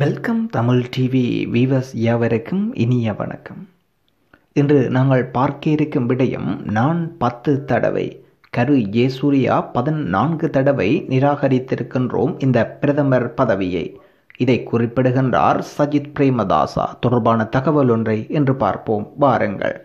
welcome Tamil TV viewers யாவருக்கும் இனிய வணக்கம் இன்று நாங்கள் பார்க்க இருக்கும் விடயம் நான் பத்து தடவை கரு ஏசூரியா பதினான்கு தடவை நிராகரித்திருக்கின்றோம் இந்த பிரதமர் பதவியை இதை குறிப்பிடுகின்றார் சஜித் பிரேமதாசா தொடர்பான தகவல் ஒன்றை என்று பார்ப்போம் வாருங்கள்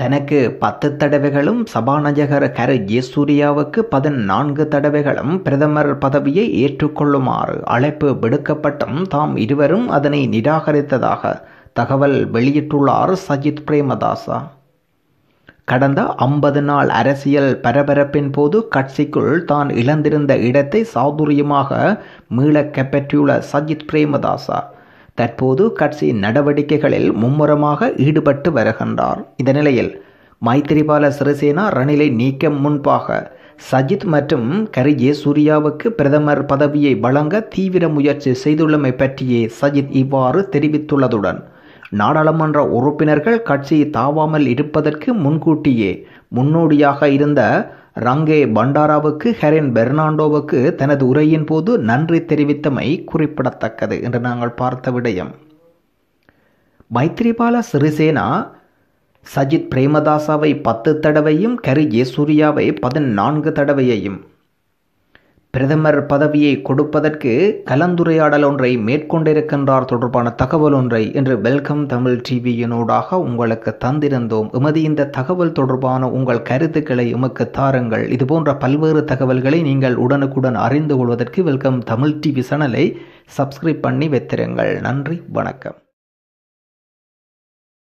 தனக்கு பத்து தடவைகளும் சபாநாயகர் கரு ஜெசூரியாவுக்கு பதினான்கு தடவைகளும் பிரதமர் பதவியை ஏற்றுக்கொள்ளுமாறு அழைப்பு விடுக்கப்பட்டும் தாம் இருவரும் அதனை நிராகரித்ததாக தகவல் வெளியிட்டுள்ளார் சஜித் பிரேமதாசா கடந்த ஐம்பது நாள் அரசியல் பரபரப்பின் போது கட்சிக்குள் தான் இழந்திருந்த இடத்தை சாதுரியமாக மீளக்கப்பற்றியுள்ள சஜித் பிரேமதாசா தற்போது கட்சி நடவடிக்கைகளில் மும்முரமாக ஈடுபட்டு வருகின்றார் இந்த நிலையில் மைத்திரிபால சிறிசேனா ரணிலை நீக்க முன்பாக சஜித் மற்றும் கரிஜே சூர்யாவுக்கு பிரதமர் பதவியை வழங்க தீவிர முயற்சி செய்துள்ளமை பற்றியே சஜித் இவ்வாறு தெரிவித்துள்ளதுடன் நாடாளுமன்ற உறுப்பினர்கள் கட்சியை தாவாமல் இருப்பதற்கு முன்கூட்டியே முன்னோடியாக இருந்த ரங்கே பண்டாராவுக்கு ஹெரின் பெர்னாண்டோவுக்கு தனது உரையின் போது நன்றி தெரிவித்தமை குறிப்பிடத்தக்கது என்று நாங்கள் பார்த்த விடயம் மைத்ரிபால சிறிசேனா சஜித் பிரேமதாசாவை பத்து தடவையும் கரி ஜெசூரியாவை பதினான்கு தடவையையும் பிரதமர் பதவியை கொடுப்பதற்கு கலந்துரையாடல் ஒன்றை மேற்கொண்டிருக்கின்றார் தொடர்பான தகவல் ஒன்றை இன்று வெல்கம் தமிழ் டிவியினூடாக உங்களுக்கு தந்திருந்தோம் எமது இந்த தகவல் தொடர்பான உங்கள் கருத்துக்களை உமக்கு தாருங்கள் இதுபோன்ற பல்வேறு தகவல்களை நீங்கள் உடனுக்குடன் அறிந்து கொள்வதற்கு வெல்கம் தமிழ் டிவி சேனலை சப்ஸ்கிரைப் பண்ணி வைத்திருங்கள் நன்றி வணக்கம்